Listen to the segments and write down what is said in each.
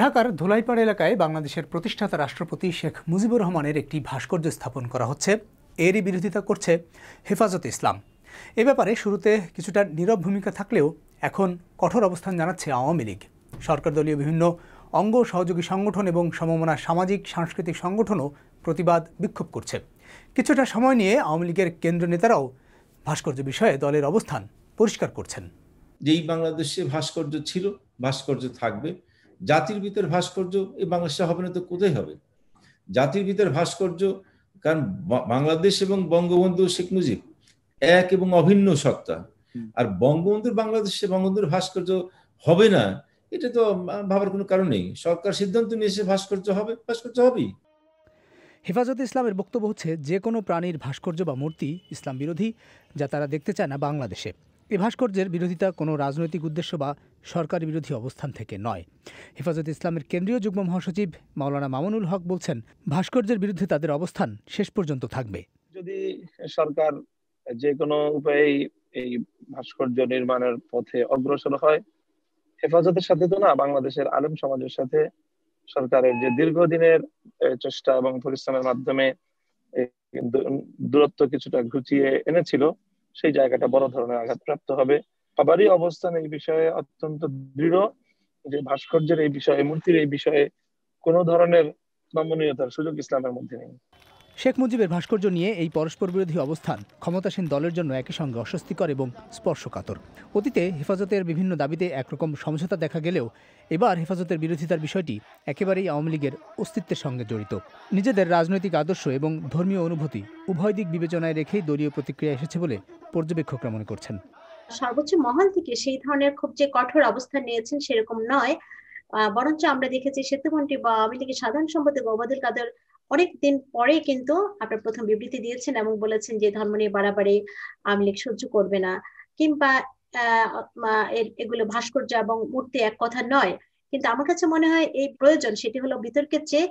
ঢাকার ধুলাইপাড় এলাকায় বাংলাদেশের প্রতিষ্ঠাতা রাষ্ট্রপতি শেখ মুজিবুর রহমানের একটি ভাস্কর্য স্থাপন করা হচ্ছে এরই বিরোধিতা করছে হেফাজত ইসলাম এ ব্যাপারে শুরুতে কিছুটা নীরব ভূমিকা থাকলেও এখন কঠোর অবস্থান জানাচ্ছে আওয়ামী লীগ সরকার দলীয় বিভিন্ন অঙ্গ সহযোগী সংগঠন এবং সমমনা সামাজিক সাংস্কৃতিক সংগঠনও প্রতিবাদ বিক্ষোভ করছে কিছুটা সময় নিয়ে আওয়ামী লীগের কেন্দ্র নেতারাও ভাস্কর্য বিষয়ে দলের অবস্থান পরিষ্কার করছেন যেই বাংলাদেশে ভাস্কর্য ছিল ভাস্কর্য থাকবে জাতির ভিতর ভাস্কর্য এই বাংলাদেশে হবে না তো কোথায় হবে জাতির ভিতর ভাস্কর্য কারণ বাংলাদেশ এবং বঙ্গবন্ধু শেখ মুজিব এক এবং অভিন্ন সত্তা আর বঙ্গবন্ধুর বাংলাদেশে বঙ্গবন্ধুর ভাস্কর্য হবে না এটা তো ভাবার কোনো কারণ নেই সরকার সিদ্ধান্ত নিয়েছে ভাস্কর্য হবে ভাস্কর্য হবেই হেফাজতে ইসলামের বক্তব্য হচ্ছে যে কোনো প্রাণীর ভাস্কর্য বা মূর্তি ইসলাম বিরোধী যা তারা দেখতে চায় না বাংলাদেশে এ ভাস্কর্যের বিরোধিতা কোনো রাজনৈতিক উদ্দেশ্য বা সরকার বিরোধী অবস্থান থেকে নয় হেফাজত ইসলামের কেন্দ্রীয় যুগ্ম মহাসচিব মাওলানা মামুনুল হক বলছেন ভাস্কর্যের বিরুদ্ধে তাদের অবস্থান শেষ পর্যন্ত থাকবে যদি সরকার যে কোনো উপায়ে এই ভাস্কর্য নির্মাণের পথে অগ্রসর হয় হেফাজতের সাথে তো না বাংলাদেশের আলম সমাজের সাথে সরকারের যে দীর্ঘদিনের চেষ্টা এবং পরিশ্রমের মাধ্যমে দূরত্ব কিছুটা ঘুচিয়ে এনেছিল সেই জায়গাটা বড় ধরনের আঘাতপ্রাপ্ত হবে সবারই অবস্থান এই বিষয়ে অত্যন্ত দৃঢ় যে ভাস্কর্যের এই বিষয়ে মূর্তির এই বিষয়ে কোনো ধরনের নমনীয়তার সুযোগ ইসলামের মধ্যে নেই শেখ মুজিবের ভাস্কর্য নিয়ে এই পরস্পর বিরোধী অবস্থান ক্ষমতাসীন দলের জন্য একই সঙ্গে অস্বস্তিকর এবং স্পর্শকাতর অতীতে হেফাজতের বিভিন্ন দাবিতে একরকম সমঝোতা দেখা গেলেও এবার হেফাজতের বিরোধিতার বিষয়টি একেবারেই আওয়ামী লীগের অস্তিত্বের সঙ্গে জড়িত নিজেদের রাজনৈতিক আদর্শ এবং ধর্মীয় অনুভূতি উভয় দিক বিবেচনায় রেখেই দলীয় প্রতিক্রিয়া এসেছে বলে পর্যবেক্ষকরা মনে করছেন সর্বোচ্চ মহল থেকে সেই ধরনের খুব যে কঠোর অবস্থান নিয়েছেন সেরকম নয় বরঞ্চ আমরা দেখেছি সেতুমন্ত্রী বা আওয়ামী লীগের সাধারণ সম্পাদক ওবাদুল কাদের অনেক দিন পরে কিন্তু আপনার প্রথম বিবৃতি দিয়েছেন এবং বলেছেন যে ধর্ম নিয়ে বাড়াবাড়ি আমলিক সহ্য করবে না কিংবা এগুলো ভাস্কর্য এবং মূর্তি এক কথা নয় কিন্তু আমার কাছে মনে হয় এই প্রয়োজন সেটি হলো বিতর্কের চেয়ে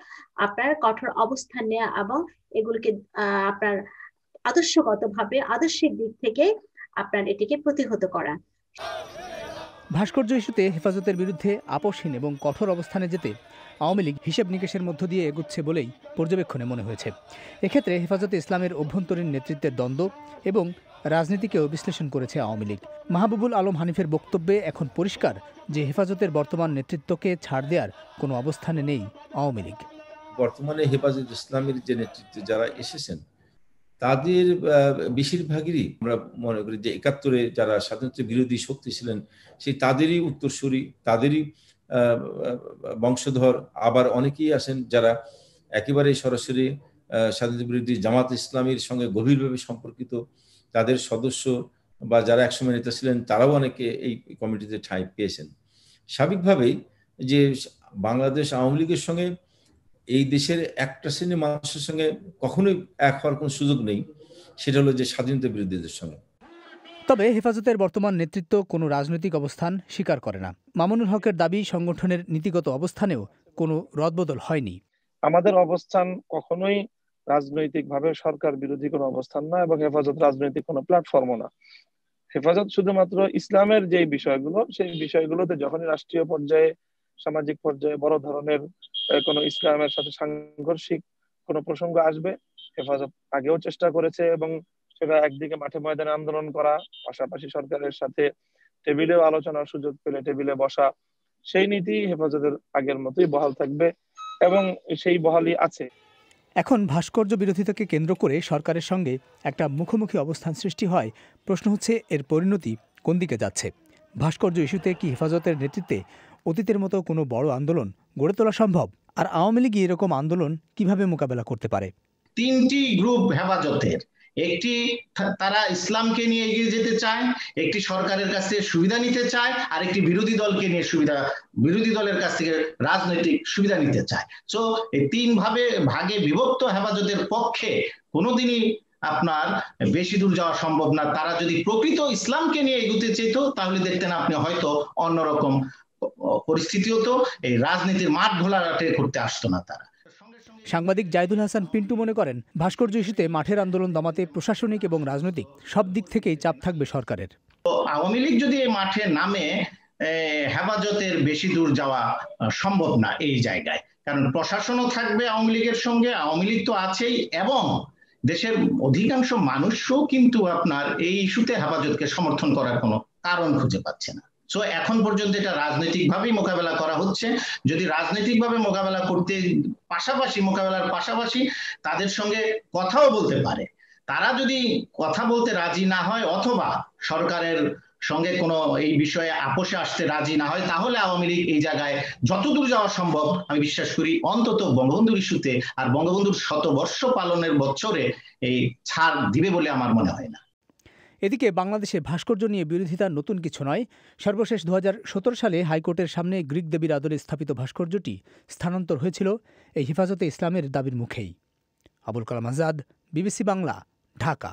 আপনার কঠোর অবস্থান নেওয়া এবং এগুলোকে আপনার আদর্শগতভাবে আদর্শিক দিক থেকে আপনার এটিকে প্রতিহত করা ভাস্কর্য ইস্যুতে হেফাজতের বিরুদ্ধে আপসহীন এবং কঠোর অবস্থানে যেতে আওয়ামী লীগ হিসেব নিকেশের মধ্য দিয়ে এগুচ্ছে বলেই পর্যবেক্ষণে মনে হয়েছে এক্ষেত্রে হেফাজতে ইসলামের অভ্যন্তরীণ নেতৃত্বের দ্বন্দ্ব এবং রাজনীতিকেও বিশ্লেষণ করেছে আওয়ামী লীগ মাহবুবুল আলম হানিফের বক্তব্যে এখন পরিষ্কার যে হেফাজতের বর্তমান নেতৃত্বকে ছাড় দেওয়ার কোনো অবস্থানে নেই আওয়ামী লীগ বর্তমানে হেফাজত ইসলামের যে নেতৃত্বে যারা এসেছেন তাদের বেশিরভাগেরই আমরা মনে করি যে একাত্তরে যারা স্বাধীনতা বিরোধী শক্তি ছিলেন সেই তাদেরই উত্তরসূরি তাদেরই বংশধর আবার অনেকেই আসেন যারা একেবারে সরাসরি স্বাধীনতা বিরোধী জামাত ইসলামের সঙ্গে গভীরভাবে সম্পর্কিত তাদের সদস্য বা যারা একসময় নেতা ছিলেন তারাও অনেকে এই কমিটিতে ঠাঁই পেয়েছেন স্বাভাবিকভাবেই যে বাংলাদেশ আওয়ামী লীগের সঙ্গে এই দেশের একটা শ্রেণীর মানুষের সঙ্গে কখনোই এক হওয়ার কোনো সুযোগ নেই সেটা হলো যে স্বাধীনতা বিরোধীদের সঙ্গে তবে হেফাজতের বর্তমান নেতৃত্ব কোনো রাজনৈতিক অবস্থান স্বীকার করে না মামুনুল হকের দাবি সংগঠনের নীতিগত অবস্থানেও কোনো রদবদল হয়নি আমাদের অবস্থান কখনোই রাজনৈতিকভাবে সরকার বিরোধী কোনো অবস্থান না এবং হেফাজত রাজনৈতিক কোনো প্ল্যাটফর্মও না হেফাজত শুধুমাত্র ইসলামের যে বিষয়গুলো সেই বিষয়গুলোতে যখনই রাষ্ট্রীয় পর্যায়ে সামাজিক পর্যায়ে বড় ধরনের কোনো ইসলামের সাথে সাংঘর্ষিক কোনো প্রসঙ্গ আসবে হেফাজত আগেও চেষ্টা করেছে এবং সেটা একদিকে মাঠে ময়দানে আন্দোলন করা পাশাপাশি সরকারের সাথে টেবিলে আলোচনার সুযোগ পেলে টেবিলে বসা সেই নীতি হেফাজতের আগের মতোই বহাল থাকবে এবং সেই বহালই আছে এখন ভাস্কর্য বিরোধিতাকে কেন্দ্র করে সরকারের সঙ্গে একটা মুখোমুখি অবস্থান সৃষ্টি হয় প্রশ্ন হচ্ছে এর পরিণতি কোন দিকে যাচ্ছে ভাস্কর্য ইস্যুতে কি হেফাজতের নেতৃত্বে অতীতের মতো কোনো বড় আন্দোলন গড়ে তোলা সম্ভব আর আওয়ামী লীগ এরকম আন্দোলন কিভাবে মোকাবেলা করতে পারে তিনটি গ্রুপ হেফাজতের একটি তারা ইসলামকে নিয়ে এগিয়ে যেতে চায় একটি সরকারের কাছ থেকে সুবিধা নিতে চায় আর একটি বিরোধী দলকে নিয়ে সুবিধা বিরোধী দলের কাছ থেকে রাজনৈতিক সুবিধা নিতে চায় তো এই তিন ভাবে ভাগে বিভক্ত হেফাজতের পক্ষে কোনোদিনই আপনার বেশি দূর যাওয়া সম্ভব না তারা যদি প্রকৃত ইসলামকে নিয়ে এগুতে চেত তাহলে দেখতেন আপনি হয়তো অন্যরকম পরিস্থিতিও তো এই রাজনীতির মাঠ ঘোলাঘাটে করতে আসতো না তারা সাংবাদিক জায়দুল হাসান পিন্টু মনে করেন ভাস্কর্য ইস্যুতে মাঠের আন্দোলন দমাতে প্রশাসনিক এবং রাজনৈতিক সব দিক থেকেই চাপ থাকবে সরকারের আওয়ামী লীগ যদি এই মাঠে নামে হেফাজতের বেশি দূর যাওয়া সম্ভব না এই জায়গায় কারণ প্রশাসনও থাকবে আওয়ামী লীগের সঙ্গে আওয়ামী লীগ তো আছেই এবং দেশের অধিকাংশ মানুষও কিন্তু আপনার এই ইস্যুতে হেফাজতকে সমর্থন করার কোনো কারণ খুঁজে পাচ্ছে না সো এখন পর্যন্ত এটা রাজনৈতিকভাবেই মোকাবেলা করা হচ্ছে যদি রাজনৈতিকভাবে মোকাবেলা করতে পাশাপাশি মোকাবেলার পাশাপাশি তাদের সঙ্গে কথাও বলতে পারে তারা যদি কথা বলতে রাজি না হয় অথবা সরকারের সঙ্গে কোনো এই বিষয়ে আপোষে আসতে রাজি না হয় তাহলে আওয়ামী লীগ এই জায়গায় যতদূর যাওয়া সম্ভব আমি বিশ্বাস করি অন্তত বঙ্গবন্ধুর ইস্যুতে আর বঙ্গবন্ধুর শতবর্ষ পালনের বছরে এই ছাড় দিবে বলে আমার মনে হয় না এদিকে বাংলাদেশে ভাস্কর্য নিয়ে বিরোধিতা নতুন কিছু নয় সর্বশেষ দু সালে হাইকোর্টের সামনে গ্রিক দেবীর আদলে স্থাপিত ভাস্কর্যটি স্থানান্তর হয়েছিল এই হেফাজতে ইসলামের দাবির মুখেই আবুল কালাম আজাদ বিবিসি বাংলা ঢাকা